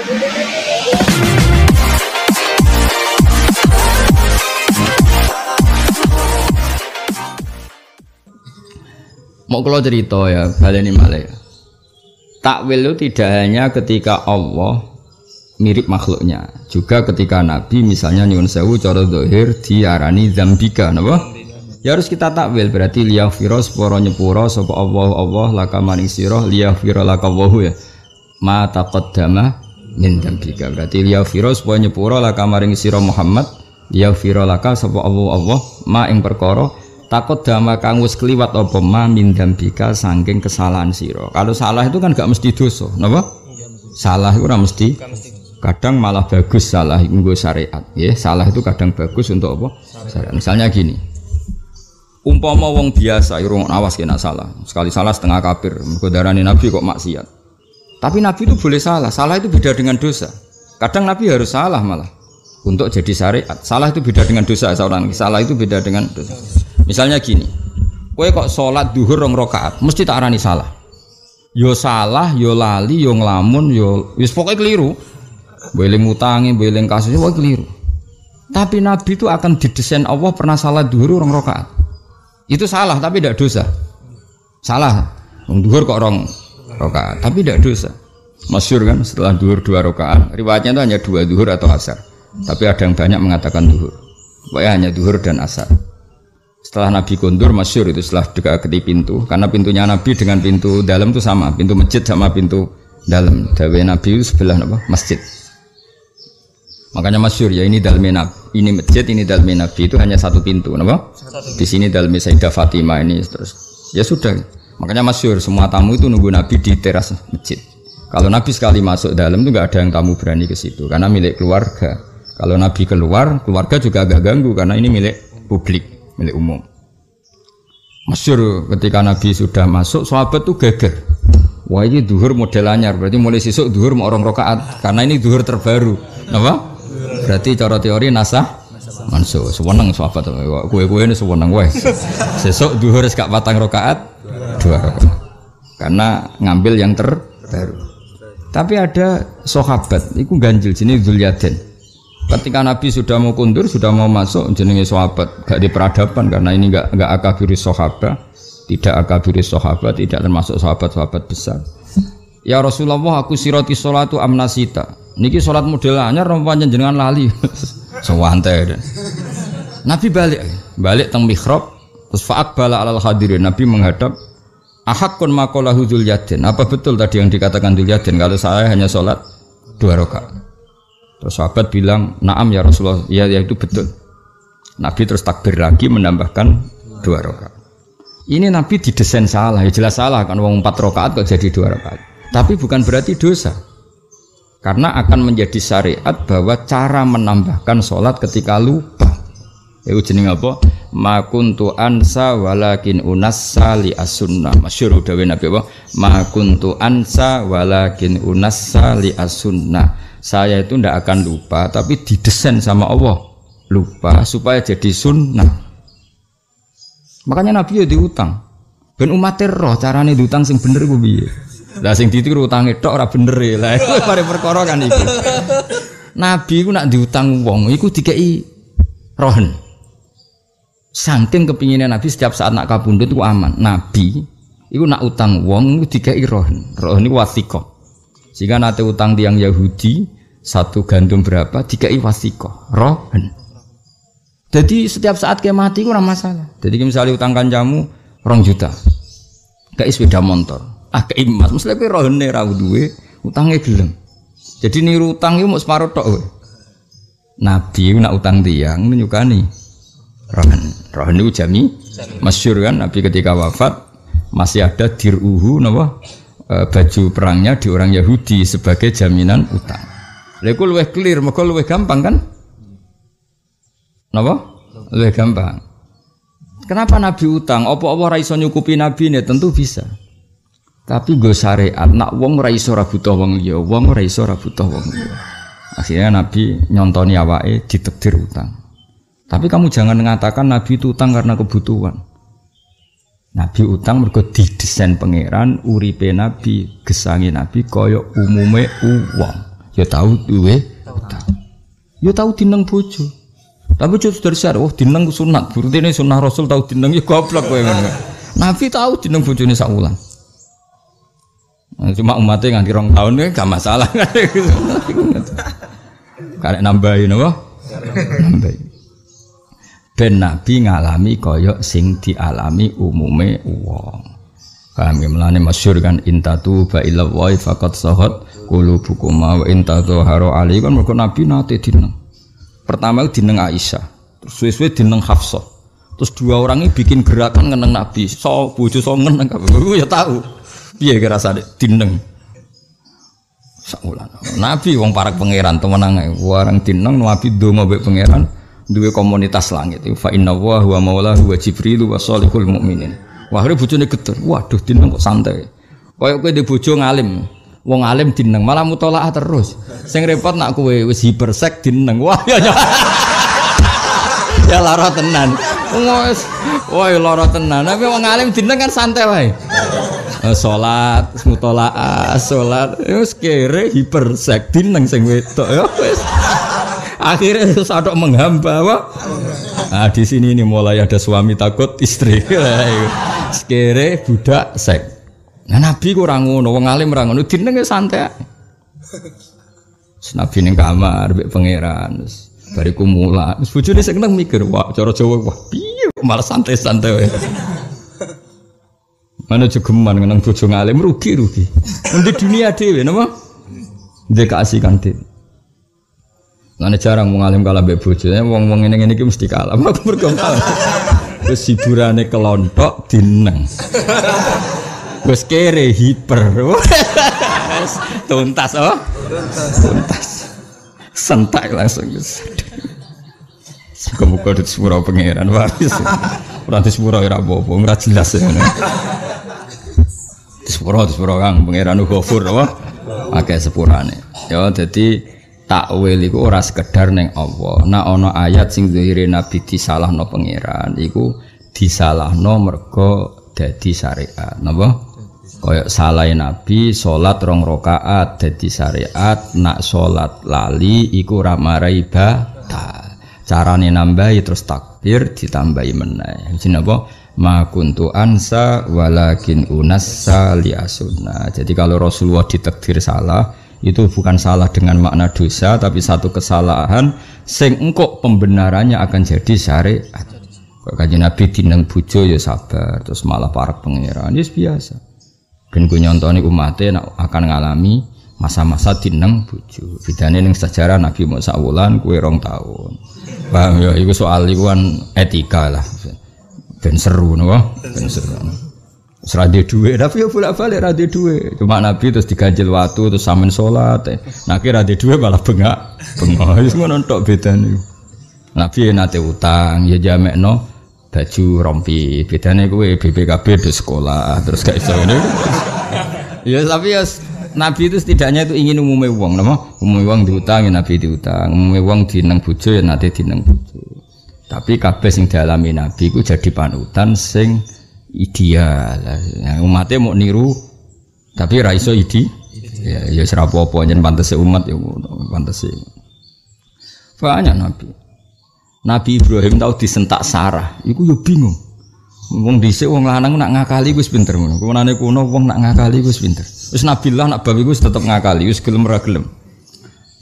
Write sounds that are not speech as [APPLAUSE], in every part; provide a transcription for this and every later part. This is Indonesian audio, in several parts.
Mau kalau cerita ya, balik ini malah ya. Takwil itu tidak hanya ketika Allah mirip makhluknya, juga ketika Nabi misalnya nyun sewu coro dohir diarani zambika, napa? Ya harus kita takwil berarti liyafiro poro nyepuro sapa Allah Allah laka maning sirah liyafiro laka wahu ya ma taqaddama min dambika. Berarti virus supaya nyepura laka maring siro Muhammad lah laka sapa Allah Allah ma ing perkara takut dama kang wis kliwat ma min dambika saking kesalahan siro. Kalau salah itu kan gak mesti dosa, napa? Iya, salah itu ora mesti kadang malah bagus salah nggo syariat ya salah itu kadang bagus untuk apa syariat. misalnya gini umpama wong biasa irung ya, awas kena salah sekali salah setengah kafir mergo darani nabi kok maksiat tapi Nabi itu boleh salah. Salah itu beda dengan dosa. Kadang Nabi harus salah malah untuk jadi syariat. Salah itu beda dengan dosa seorang. Salah itu beda dengan dosa. Misalnya gini, kue kok sholat duhur rong rokaat, mesti tak arani salah. Yo salah, yo lali, yo ngelamun, yo wis pokoknya keliru. Boleh ngutangi, boleh kasusnya, pokoknya keliru. Tapi Nabi itu akan didesain Allah pernah salah duhur rong rokaat. Itu salah tapi tidak dosa. Salah. Duhur kok rong rokaat tapi tidak dosa masyur kan setelah duhur dua rokaat riwayatnya itu hanya dua duhur atau asar tapi ada yang banyak mengatakan duhur Pokoknya hanya duhur dan asar setelah Nabi kondur masyur itu setelah dekati pintu karena pintunya Nabi dengan pintu dalam itu sama pintu masjid sama pintu dalam dawe Nabi itu sebelah apa? masjid makanya masyur ya ini dalam Nabi ini masjid ini dalam Nabi itu hanya satu pintu apa? di sini dalam Sayyidah Fatimah ini terus ya sudah Makanya masyur, semua tamu itu nunggu Nabi di teras masjid. Kalau Nabi sekali masuk dalam itu nggak ada yang tamu berani ke situ karena milik keluarga. Kalau Nabi keluar, keluarga juga agak ganggu karena ini milik publik, milik umum. Masyur ketika Nabi sudah masuk, sahabat tuh geger. Wah ini duhur modelannya berarti mulai sisuk duhur mau orang rokaat karena ini duhur terbaru. Apa? Berarti cara teori nasah Mansu, sewenang sahabat. Kue kue ini sewenang wes. Sesuk duhur sekak patang rokaat, dua karena ngambil yang terbaru tapi ada sahabat itu ganjil sini Zulyaden ketika Nabi sudah mau kundur sudah mau masuk jenenge sahabat gak di peradaban karena ini gak gak akabiri sahabat tidak akabiri sahabat tidak termasuk sahabat-sahabat besar Ya Rasulullah aku siroti sholatu amnasita Niki sholat model anyar rompanya jenengan lali [LAUGHS] Sewante Nabi balik Balik teng mihrab Terus faat bala alal hadirin Nabi menghadap Ahakun makola huzul yadin. Apa betul tadi yang dikatakan huzul yadin kalau saya hanya sholat dua rakaat? Terus sahabat bilang, "Na'am ya Rasulullah." Ya, ya itu betul. Nabi terus takbir lagi menambahkan dua rakaat. Ini Nabi didesain salah, ya jelas salah kan uang empat rakaat kok jadi dua rakaat. Tapi bukan berarti dosa. Karena akan menjadi syariat bahwa cara menambahkan sholat ketika lupa Iku jeneng apa? Makuntu ansa walakin unassa sali as-sunnah. Masyhur dawuh Nabi apa? Makuntu ansa walakin unassa sali as Saya itu ndak akan lupa tapi didesain sama Allah lupa supaya jadi sunnah. Makanya Nabi ya diutang. Ben umatir roh carane diutang sing bener ku piye? Lah sing ditiru utange tok ora bener e. Lah iku [LAUGHS] bare perkara kan Nabi ku nak diutang wong iku dikeki rohen. Saking kepinginnya Nabi setiap saat nak kabundut itu aman. Nabi itu nak utang wong itu tiga rohen. Rohen itu wasiko. Sehingga nate utang tiang Yahudi satu gandum berapa tiga wasiko rohen. Jadi setiap saat kayak mati kurang masalah. Jadi misalnya utang kancamu rong juta, kayak sepeda motor, ah kayak emas, mesti kayak rohen rawu duwe, utangnya gelem. Jadi niru utang itu mau separuh tok. Nabi nak utang tiang menyukani rohan rohan itu jami masyur kan nabi ketika wafat masih ada diruhu e, baju perangnya di orang Yahudi sebagai jaminan utang Leku lebih clear, mereka lebih gampang kan? nawa lebih gampang. Kenapa Nabi utang? Apa Allah raiso nyukupi Nabi ini? Tentu bisa. Tapi gue syariat, nak wong raiso butuh wong liya, wong raiso butuh wong liya. Akhirnya Nabi nyontoni awae ditektir utang. Tapi kamu jangan mengatakan Nabi itu utang karena kebutuhan. Nabi utang mergo didesain pangeran uripe Nabi, gesangi Nabi koyok umume uang. Ya tahu duwe utang. Ya tahu dineng bojo. Tapi bojo sudah syar, oh dineng sunat. Berarti ini sunnah Rasul tahu dineng ya goblok kowe ngono. Nabi tahu dineng bojone sakulan. Cuma umatnya nganti rong tahun ini eh, gak masalah. [LAUGHS] Karena nambahin apa? Nambahin ben nabi ngalami koyok sing dialami umume uang kami ya? melani masyur kan intatu ba fakot faqad kulu qulubukuma inta intatu haro ali kan mereka nabi nate dineng pertama itu dineng Aisyah terus suwe-suwe dineng Hafsah terus dua orang ini bikin gerakan ngeneng nabi so bojo so ngeneng aku ya tahu kira sadik dineng sakulan nabi wong parak pangeran temenan warang dineng nabi donga mbek pangeran duwe komunitas langit fa inna wa huwa maula wa jibril wa salihul mukminin wahre bojone geter waduh dineng kok santai kaya kowe di bojo ngalim wong alim dineng malah mutolaah terus sing repot nak kowe wis hipersek dineng wah ya ya, ya lara tenan wis woi ya, lara tenan tapi wong alim dineng kan santai wae eh, salat mutolaah salat ya, wis kere hipersek dineng sing wedok ya wis akhirnya sadok menghamba wah nah, di sini ini mulai ada suami takut istri [LAUGHS] sekere budak sek nah nabi kurang ngono wong alim ora ngono dinenge santai Nabi ning kamar bik pangeran bariku mula terus di sing mikir wah cara Jawa wah piye malah santai-santai Mana jogeman nang bojo ngalim rugi rugi. Nanti dunia dhewe nama dia kasih kantin, Nah, jarang alim kalah mbek bojone, eh, wong wong ini ngene mesti kalah. Aku mergo kalah. Wis kelontok dineng. Wis kere hiper. tuntas oh. Tuntas. Sentak langsung wis. Semoga di sepura pangeran waris. Ora di sepura ya, ora apa-apa, ora jelas ya, ngene. Di sepura, di sepura Kang pangeran Ghafur apa? Akeh sepurane. Ya dadi takwil iku ora sekedar neng Allah. Nah ono ayat sing zahire Nabi disalahno pengiran. iku disalahno mergo dadi syariat. Napa? Koyok salah Nabi salat rong rakaat dadi syariat, nak salat lali iku ora marai batal. Carane nambahi terus takbir ditambahi meneh. Jenenge apa? ma kuntu ansa walakin unassa liasuna. Jadi kalau Rasulullah ditakdir salah, itu bukan salah dengan makna dosa tapi satu kesalahan sing engkok pembenarannya akan jadi syariat kok kaji nabi dineng bujo ya sabar terus malah para pengiraan ya biasa dan gue nyontoni umatnya akan ngalami masa-masa dineng bujo bedanya yang sejarah nabi Musa wulan kue rong tahun paham ya itu soal itu kan etika lah dan seru nih wah dan seru, no? Serade dua tapi ya bolak balik rade dua Cuma Nabi terus diganjil waktu terus samen sholat. Eh. nanti kira dua malah bengak, bengak. [LAUGHS] Wis nontok beda Nabi ya nanti utang, ya jamek no baju rompi. Bedane kowe BPKB di sekolah terus kayak so ini ya tapi ya Nabi itu setidaknya itu ingin umumnya uang, nama umumnya uang diutang ya Nabi diutang, umumnya uang neng nang ya nanti di neng bujo Tapi kabeh sing dialami Nabi itu jadi panutan sing ideal. Nah, umatnya mau niru tapi raiso ide Ya ya serapopo jen pantas umat ya pantas Banyak nabi. Nabi Ibrahim tahu disentak Sarah. itu yo bingung. Wong dhisik wong lanang nak ngakali wis pinter ngono. Kunane kuno wong nak ngakali wis pinter. Wis Nabilah nak babi wis tetep ngakali, wis gelem ra gelem.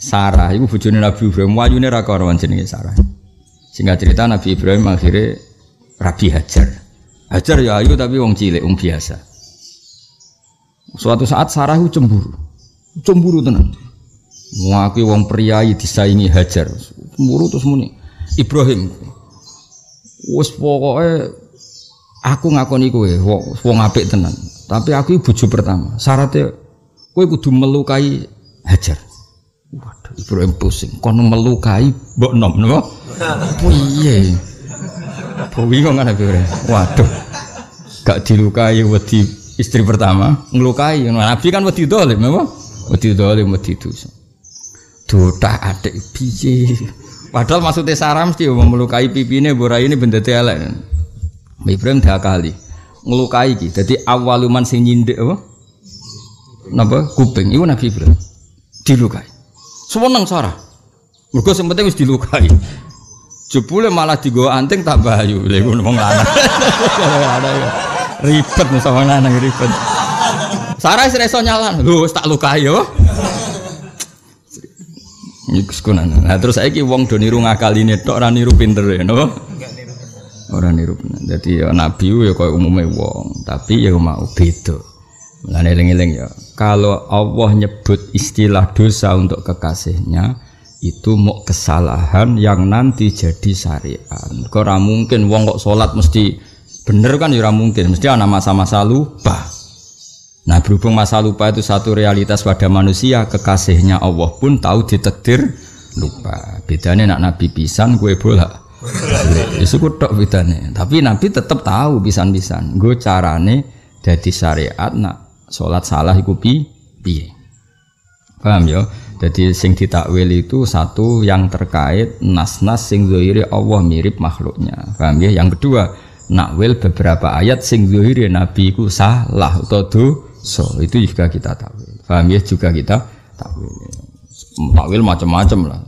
Sarah iku bojone Nabi Ibrahim, wayune ra karo jenenge Sarah. Singkat cerita Nabi Ibrahim akhirnya Rabi Hajar. Hajar ya ayu tapi wong cilik, wong biasa. Suatu saat Sarah cemburu. Cemburu tenan. Mengakui wong priayi disaingi Hajar. Cemburu terus muni. Ibrahim. Wes pokoknya aku ngakoni kowe wong apik tenan. Tapi aku bojo pertama. Syaratnya kowe kudu melukai Hajar. Waduh, Ibrahim pusing. Kono melukai mbok nom napa? Piye? Bowi kok Abi Hurairah. Waduh. Gak dilukai wedi istri pertama, ngelukai. Nabi kan wedi dolim, apa? Wedi dolim, wedi dosa. Dota adik piye. Padahal maksudnya Sarah mesti ya melukai pipine borai ini benda elek. Ibrahim dah kali ngelukai gitu, jadi awaluman sing nyindek apa? Napa kuping iku Nabi Ibrahim dilukai. nang Sarah. Mergo sing penting harus dilukai. Jebule malah digo anting tak bayu, Lha ngono wong lanang. [LAUGHS] Ya. Ribet musa wong lanang ribet. Sarah sira iso nyalan. Lho wis tak lukai yo. Iku sekunan. Nah terus saiki wong do niru ngakaline tok ora niru pinter ya, no? Ora niru bener. Dadi ya nabi ya kaya umume wong, tapi ya mau beda. Mulane eling-eling ya. Kalau Allah nyebut istilah dosa untuk kekasihnya, itu mau kesalahan yang nanti jadi syariat. kok mungkin wong kok sholat mesti bener kan ya mungkin, mesti ada masa-masa lupa. Nah berhubung masa lupa itu satu realitas pada manusia, kekasihnya Allah pun tahu ditetir lupa. Bedanya nak nabi pisan gue bola. Itu ya, kutok bedanya. Tapi nabi tetap tahu pisan-pisan. Gue carane jadi syariat nak sholat salah ikuti piye. Paham ya? Jadi sing ditakwil itu satu yang terkait nas-nas sing zahiri Allah mirip makhluknya. Paham ya? Yang kedua, nakwil beberapa ayat sing zahiri Nabi ku salah atau dosa. Itu juga kita takwil. Paham ya? Juga kita takwil. Takwil macam-macam lah.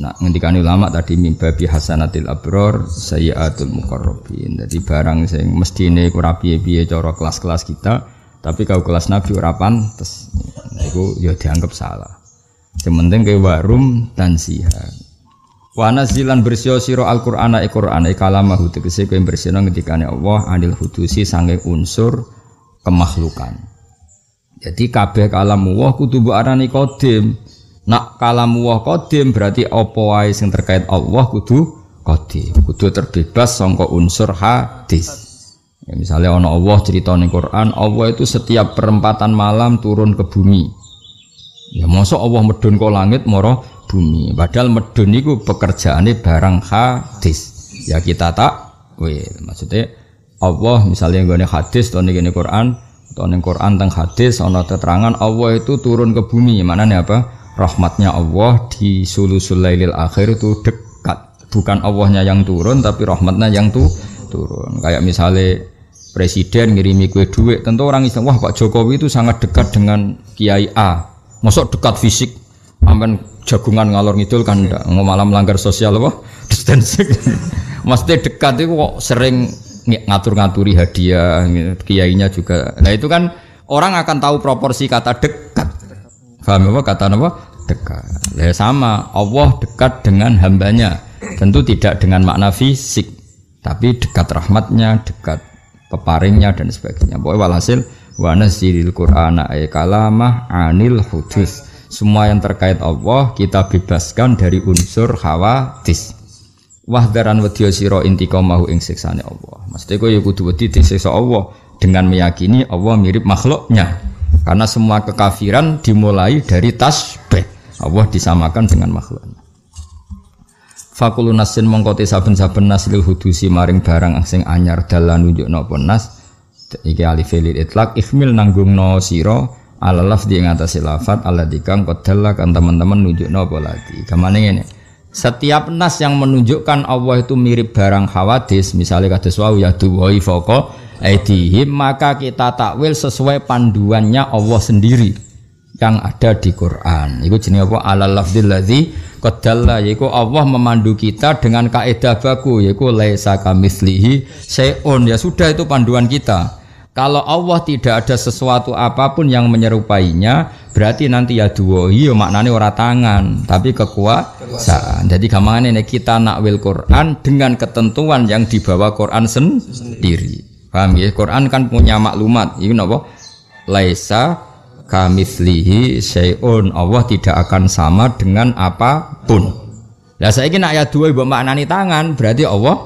Nah, ngendikan ulama tadi mimba bi hasanatil abror sayyatul muqarrabin. Jadi barang sing mestine ora piye-piye cara kelas-kelas kita, tapi kalau kelas Nabi ora pantes. Nah, itu ya dianggap salah. Sementing ke warum tansiha. Wana zilan bersio siro al Qur'an e Qur'an e kalama hutu kese kue bersio ngetikane Allah anil hudusi sange unsur kemakhlukan. Jadi kabeh kalamu wah kudu arani kodim. Nak kalamu wah kodim berarti opo wae sing terkait Allah kudu kodim. Kudu terbebas songko unsur hadis. Ya, misalnya ono Allah cerita nih Quran, Allah itu setiap perempatan malam turun ke bumi. Ya mosok Allah medun kok langit moro bumi. Padahal medun pekerjaan pekerjaannya barang hadis. Ya kita tak Wih, maksudnya Allah misalnya nih hadis atau nih Quran atau nih Quran tentang hadis ono keterangan Allah itu turun ke bumi mana nih apa rahmatnya Allah di sulusulailil akhir itu dekat bukan Allahnya yang turun tapi rahmatnya yang tuh turun kayak misalnya presiden ngirimi kue duit tentu orang Islam wah Pak Jokowi itu sangat dekat dengan Kiai A Masuk dekat fisik, aman jagungan ngalor ngidul kan ndak mau malam langgar sosial apa [LAUGHS] distancing. Mesti dekat itu kok sering ngatur-ngaturi hadiah, kiainya juga. Nah itu kan orang akan tahu proporsi kata dekat. Faham apa kata apa? Dekat. Ya sama, Allah dekat dengan hambanya. Tentu tidak dengan makna fisik, tapi dekat rahmatnya, dekat peparingnya dan sebagainya. Pokoknya walhasil wa nasiril Qur'ana ay kalamah anil hudus. Semua yang terkait Allah kita bebaskan dari unsur khawatis. Wahdaran siro sira intiqamahu ing siksani Allah. Mesti kowe ya kudu wedi disiksa Allah dengan meyakini Allah mirip makhluknya. Karena semua kekafiran dimulai dari tasbih. Allah disamakan dengan makhluknya. Fakulun nasin mongkote saben-saben nasil hudusi maring barang asing anyar dalan nunjuk nopo nas iki alif lil itlak ikhmil nanggung no siro ala lafdi ing atas lafat ala dikang kodallah kan teman-teman nunjuk no lagi kemana ini setiap nas yang menunjukkan Allah itu mirip barang khawatis misalnya kata wau ya duwai foko edihim maka kita takwil sesuai panduannya Allah sendiri yang ada di Quran itu jenis apa ala lafdi ladhi kodalla yaitu Allah memandu kita dengan kaedah baku yaitu laisa kamislihi seon ya sudah itu panduan kita kalau Allah tidak ada sesuatu apapun yang menyerupainya, berarti nanti ya dua iya maknanya orang tangan, tapi kekuasaan. Jadi kemana ini kita nakwil Quran dengan ketentuan yang dibawa Quran sendiri. Paham ya? Quran kan punya maklumat. Ini iya, apa? Laisa kamislihi, syai'un. Allah tidak akan sama dengan apapun. Nah, saya ingin ya dua ibu maknani tangan, berarti Allah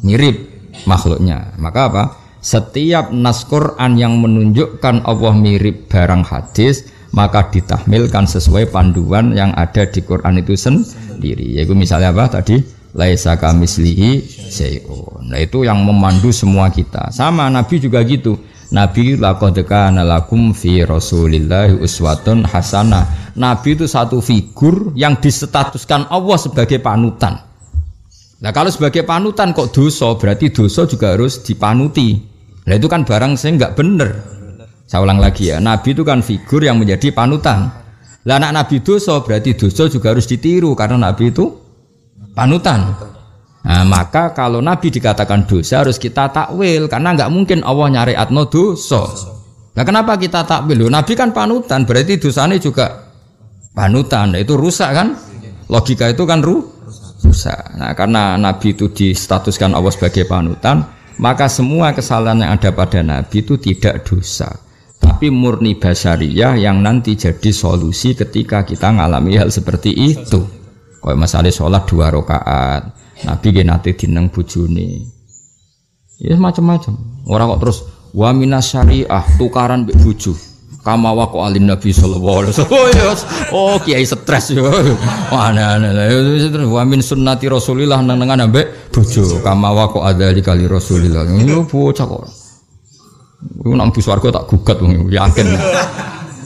mirip makhluknya. Maka apa? Setiap nas Quran yang menunjukkan Allah mirip barang hadis maka ditahmilkan sesuai panduan yang ada di Quran itu sendiri. Yaitu misalnya apa tadi? Laisa kamislihi syai'un. Nah itu yang memandu semua kita. Sama Nabi juga gitu. Nabi laqad kana lakum fi Rasulillahi uswatun hasanah. Nabi itu satu figur yang disetatuskan Allah sebagai panutan. Nah kalau sebagai panutan kok dosa berarti dosa juga harus dipanuti. Nah itu kan barang saya nggak bener. Saya ulang lagi ya, Nabi itu kan figur yang menjadi panutan. Lah anak Nabi dosa berarti dosa juga harus ditiru karena Nabi itu panutan. Nah, maka kalau Nabi dikatakan dosa harus kita takwil karena nggak mungkin Allah nyari atno dosa. Nah kenapa kita takwil? Nabi kan panutan berarti dosanya juga panutan. Nah, itu rusak kan? Logika itu kan ru rusak. Nah karena Nabi itu distatuskan Allah sebagai panutan, maka semua kesalahan yang ada pada Nabi itu tidak dosa tapi murni basariyah yang nanti jadi solusi ketika kita ngalami hal seperti itu kalau masalah sholat dua rakaat Nabi gak nanti dineng bujuni ya macam-macam orang kok terus wa minas syariah tukaran bujuh kama wako alin nabi sallallahu alaihi wasallam [LAUGHS] oh, oh kiai stres yo mana stres wa min sunnati rasulillah nenengan ambek bojo kama wako adali kali rasulillah yo bocah kok yo nang bus warga tak gugat wong yakin.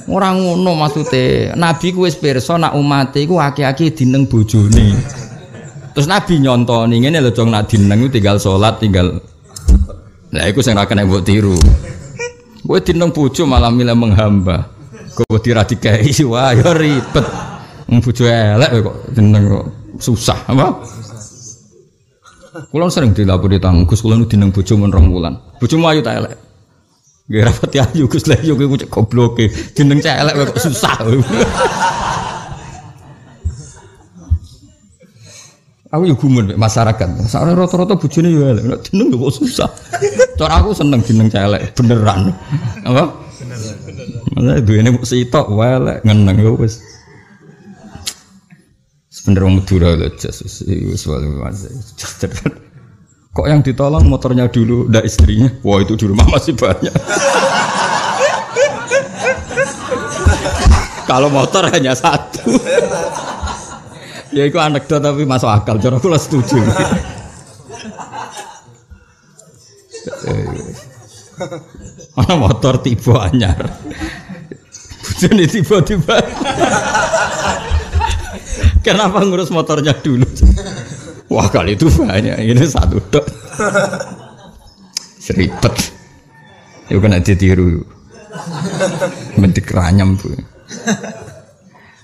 Ora ngono maksude. Nabi ku wis pirsa nak umate iku akeh-akeh dineng bojone. Terus Nabi nyontoni ngene lho jong nak dineng tinggal salat tinggal Nah, iku sing nggak kena mbok tiru. Gue tinang malam malah milih menghamba. Gue tira dikai, [LAUGHS] wah ya ribet. Bojo elek kok tinang kok susah apa? Kulo sering dilapori di Gus kulo dinang bojo men bulan, wulan. Bojomu ayu tak elek. Nggih rapat ayu Gus lek yo iya kowe goblok. Jeneng cek elek kok susah. [LAUGHS] Aku juga ya gumun masyarakat. masyarakat rata-rata bucin ya elek. Jeneng ya kok susah. Cara aku seneng jeneng celek beneran. Apa? Beneran. dua ini beneran, beneran, beneran, ngeneng ya wis. Sebenernya beneran, beneran, beneran, beneran, Kok yang ditolong motornya dulu, ndak istrinya? Wah itu di rumah masih banyak. Kalau motor hanya satu ya itu anekdot tapi masuk akal cara setuju mana eh. motor tiba anyar bojone tiba-tiba kenapa ngurus motornya dulu wah kali itu banyak ini satu dok seribet itu kena ditiru mendek ranyam bu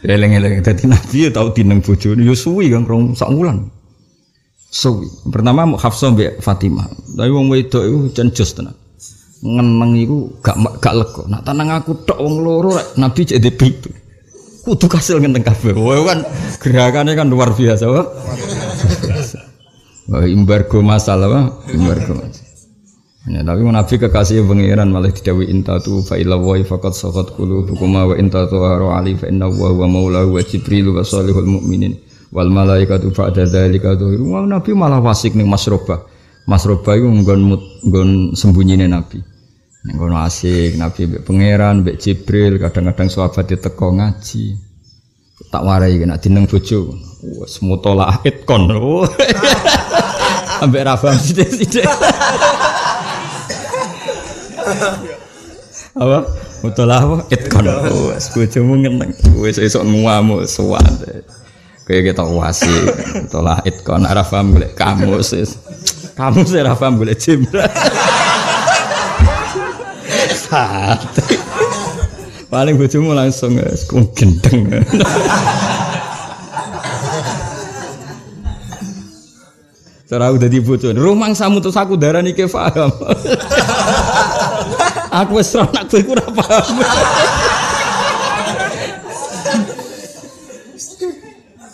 Eleng-eleng. Jadi Nabi ya tahu dineng bojo. Ya suwi kan rong sak wulan. Suwi. Pertama Hafsah mbek Fatimah. Tapi wong wedok iku jan jos tenan. Ngeneng iku gak gak lega. Nak tenang aku tok wong loro rek Nabi jadi pitu. Kudu kasil ngenteng kabeh. Wah kan gerakannya kan luar biasa. Wah. Wah, embargo masalah, wah. embargo masalah. Ya, tapi Nabi kekasih pengiran malah didawi intatu fa ila wa faqad saqat qulubukum wa intatu haru ali fa inna wa huwa maula wa jibril wa salihul mu'minin wal malaikatu ba'da dzalika dhuhir. Nabi malah wasik ning masroba masroba iku nggon nggon sembunyine Nabi. Ning kono asik Nabi mbek pangeran, mbek Jibril, kadang-kadang sahabat diteko ngaji. Tak warai nek dineng bojo. wis akid kon. Ambek rafa sithik-sithik. [LAUGHS] apa mutolah apa itkon wes bojomu ngeneng wes esuk muamu suan kayak kita wasi mutolah itkon arah paham golek kamus kamu sih arah paham golek Saat. paling bojomu langsung gendeng Cara aku dadi rumang samu terus aku darah ke paham. [LAUGHS] aku wis ora nak kowe paham.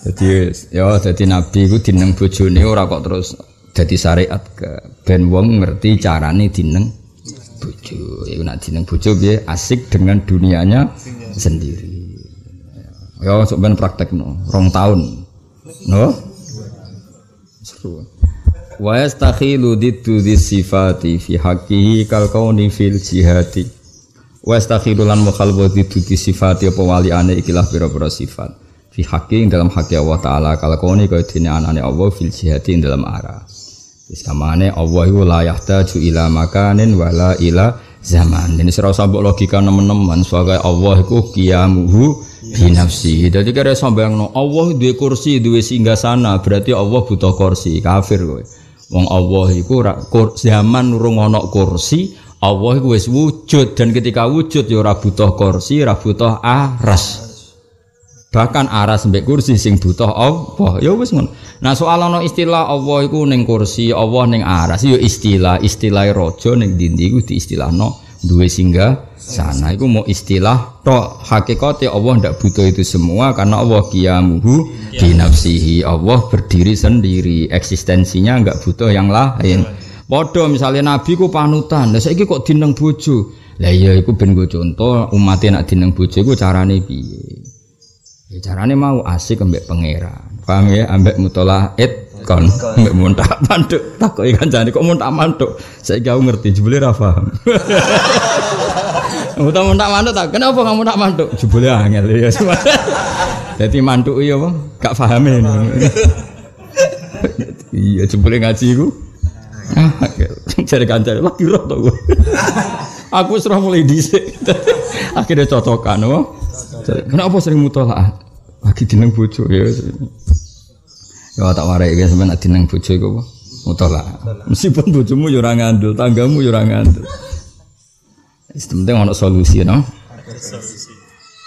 Jadi ya jadi nabi ku dineng ini orang kok terus jadi syariat ke ben wong ngerti carane dineng bojo. ya nak dineng bojo dia asik dengan dunianya sendiri. Ya sok ben no rong tahun. No? Seru wa yastakhilu diddu sifati fi haqqihi kal kauni fil jihati wa yastakhilu lan mukhalbu diddu sifati apa waliane ikilah pira-pira sifat fi haqqi dalam haqqi Allah taala kal kauni kaya dene anane Allah fil jihati dalam arah wis kamane Allah iku la yahtaju ila makanin wala ila zaman ini serau sambok logika teman-teman sebagai Allah iku qiyamuhu nafsi jadi kira sambayang no Allah dua kursi dua singgah sana berarti Allah butuh kursi kafir kowe Wong Allah iku zaman urung ana kursi, Allah iku wis wujud dan ketika wujud ya ora butuh kursi, ora butuh aras. Bahkan aras mbek kursi sing butuh Allah. Ya wis ngono. Nah soal ana istilah Allah iku ning kursi, Allah ning aras ya istilah, istilah raja ning dindi iku diistilahno duwe singgah sana itu mau istilah toh hakikatnya Allah tidak butuh itu semua karena Allah kiamuhu dinafsihi iya. Allah berdiri sendiri eksistensinya nggak butuh yang lain Bodoh misalnya Nabi ku panutan, lah saya kok dineng bojo. Lah iya itu ben go contoh umatnya nak dineng bojo iku carane piye. Ya carane mau asik ambek pangeran. Paham ya ambek et kon ambek muntak manduk ikan jani, kok muntah manduk saya gak ngerti jebule rafa. [LAUGHS] Utawa tak mantuk tak. Kenapa kamu tak mantuk? Jebule angel ya. semua. Jadi mantuk iyo, kak Gak ini. Iya jebule ngaji iku. Cari ah, kancan lagi roh gue. Aku serah mulai dhisik. Akhirnya cocokan, oh. Kenapa sering mutolak? Lagi dineng bojo ya. Ya tak warai ya sampean nak dineng bojo iku Meskipun bojomu yo ya ora tanggamu yo ya ora Penting ono solusi no.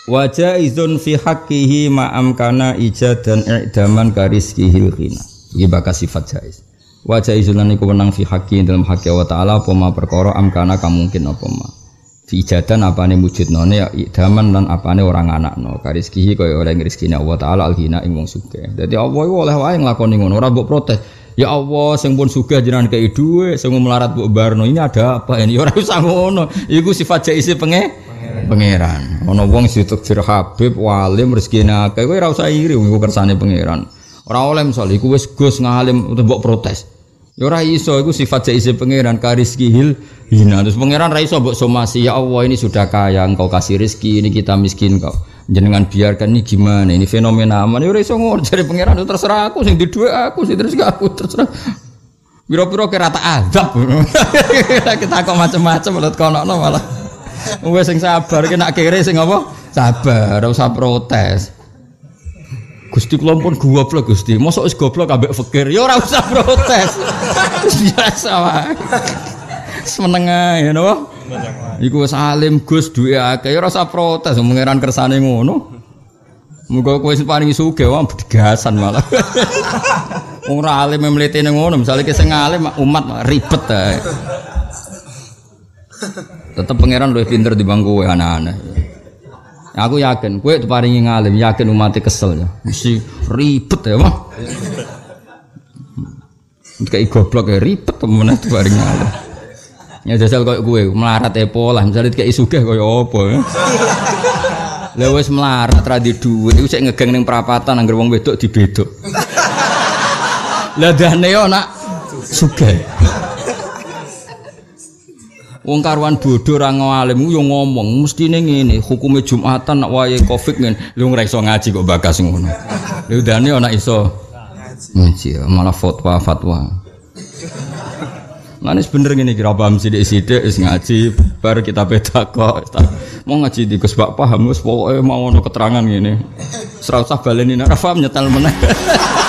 Wajah izun fi haqqihi ma'am kana ija dan i'daman kariskihil khina. ini bakal sifat jais. Wajah izun nani kewenang fi haqqi dalam haqqi Allah ta'ala apa ma perkara am kana kamungkin apa ma. Fi ijadan apane no ya i'daman apa nih orang anakno. Kariskihi kaya oleh rezekine Allah taala al hina imong suke, jadi Dadi Allah oleh wae nglakoni ngono ora mbok protes. Ya Allah, sing pun sugih jenengan kei duwe, sing melarat Mbok Barno ini ada apa ini? Ya [LAUGHS] ora usah ngono. Iku sifat jaisi penge pangeran. Ana wong ditekjir Habib walim rezeki nak, kowe ora usah iri iku kersane pangeran. Ora oleh misal iku wis Gus ngalim mbok protes. Ya ora iso iku sifat jaisi pangeran kariski hil hina. Terus pangeran ra iso mbok somasi, ya Allah ini sudah kaya, engkau kasih rezeki, ini kita miskin kau jenengan biarkan ini gimana ini fenomena aman ya iso ngono jare pangeran ya, terserah aku sing di dua aku sih terus gak aku terserah Biro-biro kira tak azab. [LAUGHS] Kita kok macam-macam menurut kono malah. Wes sing sabar ki nak kere sing apa? Sabar, ora usah protes. Gusti kula pun goblok Gusti. Mosok wis goblok ambek fakir ya ora usah protes. [LAUGHS] Biasa wae. Semeneng ae you ya, know? Iku wis alim Gus duwe akeh ya ora usah protes mengeran kersane ngono. Muga kowe sing paling sugih wong digasan malah. [LAUGHS] Wong ora alim mlete ning ngono, misale ki sing alim umat ribet ae. Tetep pangeran luwih pinter dibanding kowe anak-anak. Aku yakin kowe diparingi ngalim, yakin umat kesel ya. Mesti ribet ya, Bang. Kayak goblok ya ribet temenan diparingi ngalim. Ya jajal koyo gue melarat e pola, misalnya kayak gak koyo apa. ya [LAUGHS] Lewes melarat ra di dhuwit iku sik ngegeng ning prapatan anggere wong wedok dibedok. [LAUGHS] Lah dane yo nak Wong karuan bodoh orang ngalim yo ngomong mestine ngene, hukumnya Jumatan nak wayahe Covid neng lu ora iso ngaji kok bakas ngono. Lha dane ana iso ngaji. Malah fatwa-fatwa ini bener gini kira paham sidik sidik is ngaji baru kita beda kok. Mau ngaji di Gus Pak paham wis pokoke mau ono keterangan gini. Serau usah ini, nek paham nyetel meneh. [LAUGHS]